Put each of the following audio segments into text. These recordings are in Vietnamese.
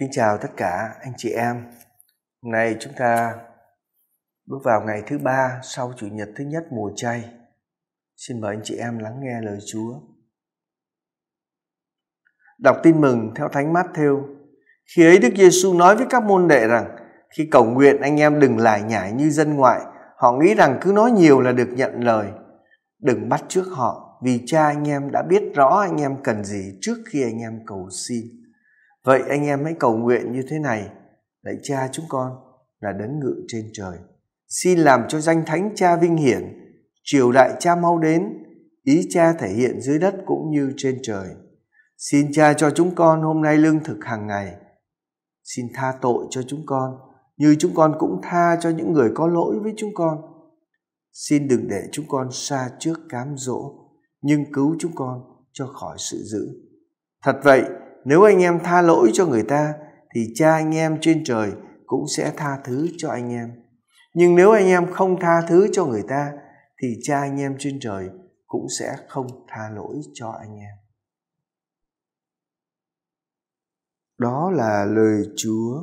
Kính chào tất cả anh chị em. Hôm nay chúng ta bước vào ngày thứ ba sau chủ nhật thứ nhất mùa chay. Xin mời anh chị em lắng nghe lời Chúa. Đọc tin mừng theo Thánh Mát Thêu. Khi ấy Đức Giêsu nói với các môn đệ rằng khi cầu nguyện anh em đừng lải nhải như dân ngoại. Họ nghĩ rằng cứ nói nhiều là được nhận lời. Đừng bắt trước họ vì cha anh em đã biết rõ anh em cần gì trước khi anh em cầu xin Vậy anh em hãy cầu nguyện như thế này. Lạy cha chúng con là đấng ngự trên trời. Xin làm cho danh thánh cha vinh hiển, triều đại cha mau đến, ý cha thể hiện dưới đất cũng như trên trời. Xin cha cho chúng con hôm nay lương thực hàng ngày. Xin tha tội cho chúng con, như chúng con cũng tha cho những người có lỗi với chúng con. Xin đừng để chúng con xa trước cám dỗ, nhưng cứu chúng con cho khỏi sự dữ. Thật vậy, nếu anh em tha lỗi cho người ta thì cha anh em trên trời cũng sẽ tha thứ cho anh em nhưng nếu anh em không tha thứ cho người ta thì cha anh em trên trời cũng sẽ không tha lỗi cho anh em đó là lời chúa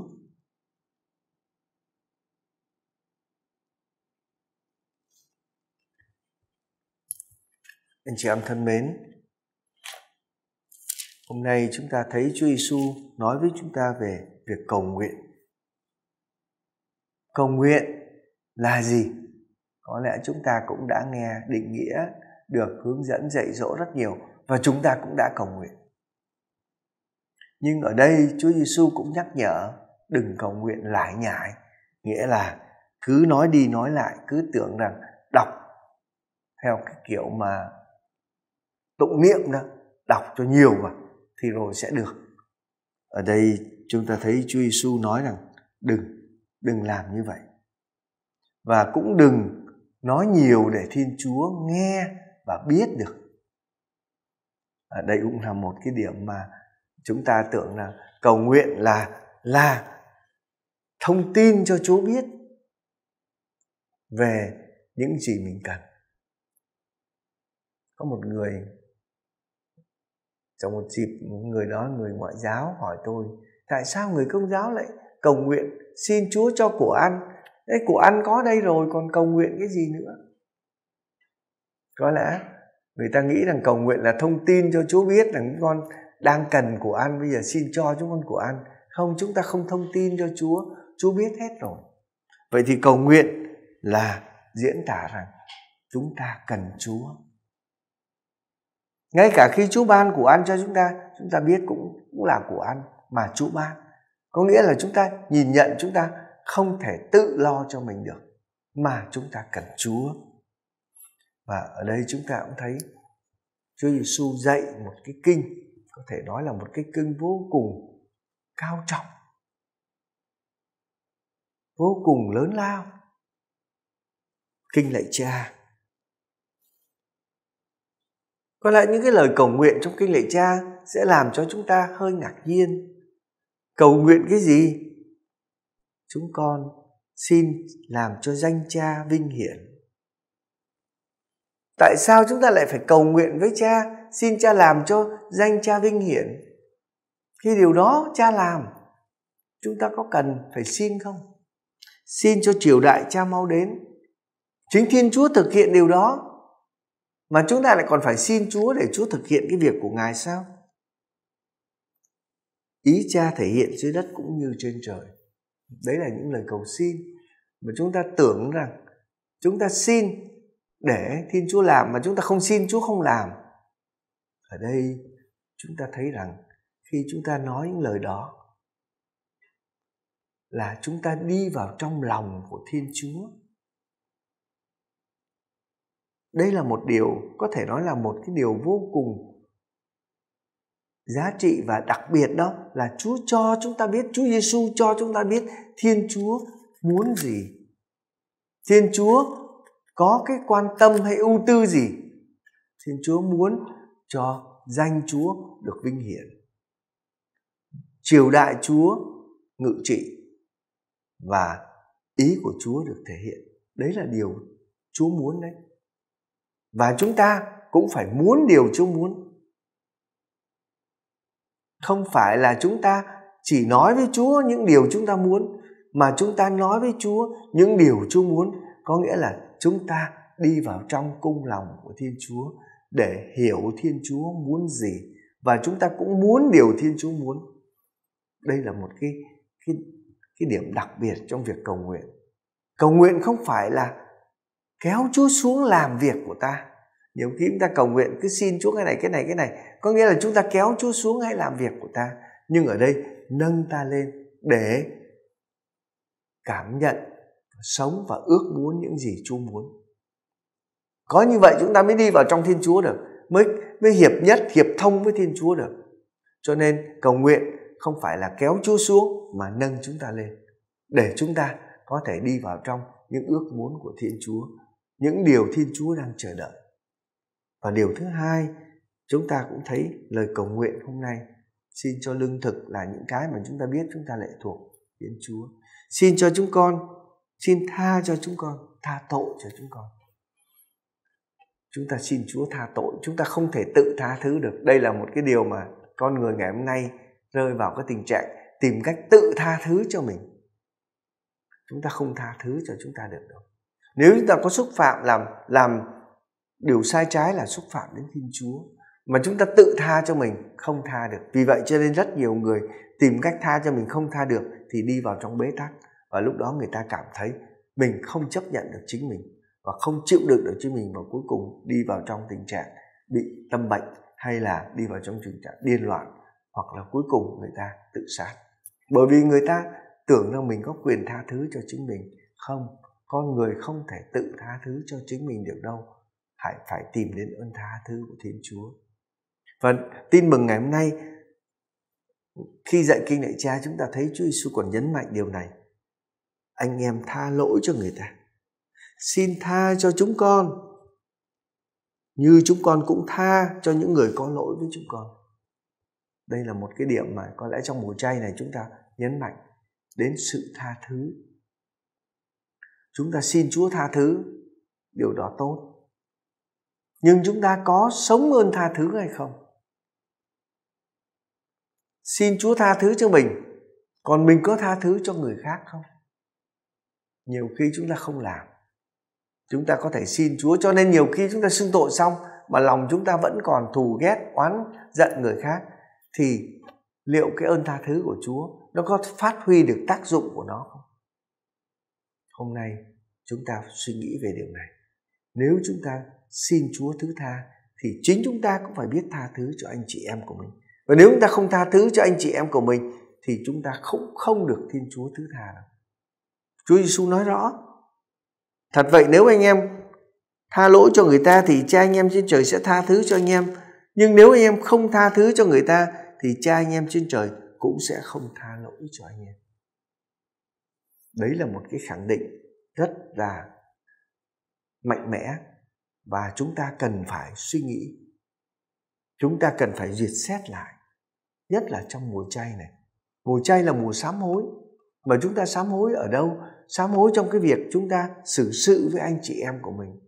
anh chị em thân mến Hôm nay chúng ta thấy Chúa Giêsu nói với chúng ta về việc cầu nguyện. Cầu nguyện là gì? Có lẽ chúng ta cũng đã nghe định nghĩa được hướng dẫn dạy dỗ rất nhiều và chúng ta cũng đã cầu nguyện. Nhưng ở đây Chúa Giêsu cũng nhắc nhở đừng cầu nguyện lại nhại, nghĩa là cứ nói đi nói lại, cứ tưởng rằng đọc theo cái kiểu mà tụng niệm đó, đọc cho nhiều vào thì rồi sẽ được ở đây chúng ta thấy Chúa Giêsu nói rằng đừng đừng làm như vậy và cũng đừng nói nhiều để Thiên Chúa nghe và biết được ở đây cũng là một cái điểm mà chúng ta tưởng là cầu nguyện là là thông tin cho Chúa biết về những gì mình cần có một người trong một dịp người đó người ngoại giáo hỏi tôi tại sao người công giáo lại cầu nguyện xin chúa cho của ăn đấy của ăn có đây rồi còn cầu nguyện cái gì nữa có lẽ người ta nghĩ rằng cầu nguyện là thông tin cho chúa biết rằng con đang cần của ăn bây giờ xin cho chúng con của ăn không chúng ta không thông tin cho chúa chúa biết hết rồi vậy thì cầu nguyện là diễn tả rằng chúng ta cần chúa ngay cả khi chú ban của ăn cho chúng ta chúng ta biết cũng cũng là của ăn mà chú ban có nghĩa là chúng ta nhìn nhận chúng ta không thể tự lo cho mình được mà chúng ta cần Chúa và ở đây chúng ta cũng thấy Chúa Giêsu dạy một cái kinh có thể nói là một cái kinh vô cùng cao trọng vô cùng lớn lao kinh lạy cha Có lẽ những cái lời cầu nguyện trong kinh lệ cha sẽ làm cho chúng ta hơi ngạc nhiên. Cầu nguyện cái gì? Chúng con xin làm cho danh cha vinh hiển. Tại sao chúng ta lại phải cầu nguyện với cha, xin cha làm cho danh cha vinh hiển? Khi điều đó cha làm, chúng ta có cần phải xin không? Xin cho triều đại cha mau đến. Chính Thiên Chúa thực hiện điều đó mà chúng ta lại còn phải xin Chúa để Chúa thực hiện cái việc của Ngài sao? Ý cha thể hiện dưới đất cũng như trên trời. Đấy là những lời cầu xin mà chúng ta tưởng rằng chúng ta xin để Thiên Chúa làm mà chúng ta không xin Chúa không làm. Ở đây chúng ta thấy rằng khi chúng ta nói những lời đó là chúng ta đi vào trong lòng của Thiên Chúa đây là một điều có thể nói là một cái điều vô cùng giá trị và đặc biệt đó là Chúa cho chúng ta biết, Chúa Giêsu cho chúng ta biết Thiên Chúa muốn gì. Thiên Chúa có cái quan tâm hay ưu tư gì? Thiên Chúa muốn cho danh Chúa được vinh hiển. Triều đại Chúa ngự trị và ý của Chúa được thể hiện. Đấy là điều Chúa muốn đấy và chúng ta cũng phải muốn điều Chúa muốn. Không phải là chúng ta chỉ nói với Chúa những điều chúng ta muốn mà chúng ta nói với Chúa những điều Chúa muốn, có nghĩa là chúng ta đi vào trong cung lòng của Thiên Chúa để hiểu Thiên Chúa muốn gì và chúng ta cũng muốn điều Thiên Chúa muốn. Đây là một cái cái cái điểm đặc biệt trong việc cầu nguyện. Cầu nguyện không phải là kéo Chúa xuống làm việc của ta nhiều khi chúng ta cầu nguyện cứ xin Chúa cái này cái này cái này có nghĩa là chúng ta kéo Chúa xuống hay làm việc của ta nhưng ở đây nâng ta lên để cảm nhận sống và ước muốn những gì Chúa muốn có như vậy chúng ta mới đi vào trong Thiên Chúa được mới mới hiệp nhất hiệp thông với Thiên Chúa được cho nên cầu nguyện không phải là kéo Chúa xuống mà nâng chúng ta lên để chúng ta có thể đi vào trong những ước muốn của Thiên Chúa những điều Thiên Chúa đang chờ đợi. Và điều thứ hai, chúng ta cũng thấy lời cầu nguyện hôm nay xin cho lương thực là những cái mà chúng ta biết chúng ta lệ thuộc thiên Chúa. Xin cho chúng con, xin tha cho chúng con, tha tội cho chúng con. Chúng ta xin Chúa tha tội, chúng ta không thể tự tha thứ được. Đây là một cái điều mà con người ngày hôm nay rơi vào cái tình trạng tìm cách tự tha thứ cho mình. Chúng ta không tha thứ cho chúng ta được đâu nếu chúng ta có xúc phạm làm làm điều sai trái là xúc phạm đến thiên chúa mà chúng ta tự tha cho mình không tha được vì vậy cho nên rất nhiều người tìm cách tha cho mình không tha được thì đi vào trong bế tắc và lúc đó người ta cảm thấy mình không chấp nhận được chính mình và không chịu được được chính mình và cuối cùng đi vào trong tình trạng bị tâm bệnh hay là đi vào trong tình trạng điên loạn hoặc là cuối cùng người ta tự sát bởi vì người ta tưởng rằng mình có quyền tha thứ cho chính mình không con người không thể tự tha thứ cho chính mình được đâu hãy phải tìm đến ơn tha thứ của thiên chúa và tin mừng ngày hôm nay khi dạy kinh đại cha chúng ta thấy Chúa Giêsu còn nhấn mạnh điều này. Anh em tha lỗi cho người ta. Xin tha cho chúng con. Như chúng con cũng tha cho những người có lỗi với chúng con. Đây là một cái điểm mà có lẽ trong mùa chay này chúng ta nhấn mạnh đến sự tha thứ chúng ta xin chúa tha thứ điều đó tốt nhưng chúng ta có sống ơn tha thứ hay không xin chúa tha thứ cho mình còn mình có tha thứ cho người khác không nhiều khi chúng ta không làm chúng ta có thể xin chúa cho nên nhiều khi chúng ta xưng tội xong mà lòng chúng ta vẫn còn thù ghét oán giận người khác thì liệu cái ơn tha thứ của chúa nó có phát huy được tác dụng của nó không Hôm nay chúng ta suy nghĩ về điều này. Nếu chúng ta xin Chúa thứ tha thì chính chúng ta cũng phải biết tha thứ cho anh chị em của mình. Và nếu chúng ta không tha thứ cho anh chị em của mình thì chúng ta không không được Thiên Chúa thứ tha đâu. Chúa Giêsu nói rõ. Thật vậy nếu anh em tha lỗi cho người ta thì cha anh em trên trời sẽ tha thứ cho anh em. Nhưng nếu anh em không tha thứ cho người ta thì cha anh em trên trời cũng sẽ không tha lỗi cho anh em đấy là một cái khẳng định rất là mạnh mẽ và chúng ta cần phải suy nghĩ chúng ta cần phải duyệt xét lại nhất là trong mùa chay này mùa chay là mùa sám hối mà chúng ta sám hối ở đâu sám hối trong cái việc chúng ta xử sự với anh chị em của mình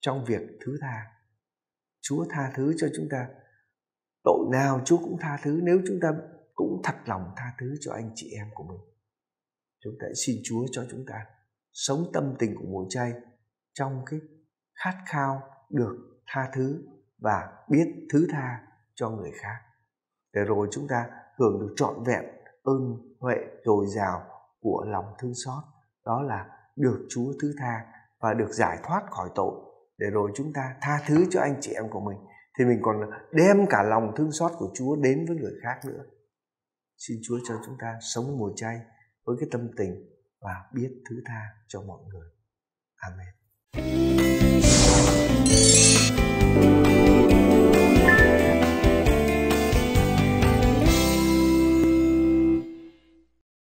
trong việc thứ tha chúa tha thứ cho chúng ta tội nào chúa cũng tha thứ nếu chúng ta cũng thật lòng tha thứ cho anh chị em của mình chúng ta xin Chúa cho chúng ta sống tâm tình của mùa chay trong cái khát khao được tha thứ và biết thứ tha cho người khác để rồi chúng ta hưởng được trọn vẹn ơn huệ dồi dào của lòng thương xót đó là được Chúa thứ tha và được giải thoát khỏi tội để rồi chúng ta tha thứ cho anh chị em của mình thì mình còn đem cả lòng thương xót của Chúa đến với người khác nữa. Xin Chúa cho chúng ta sống mùa chay với cái tâm tình và biết thứ tha cho mọi người. Amen.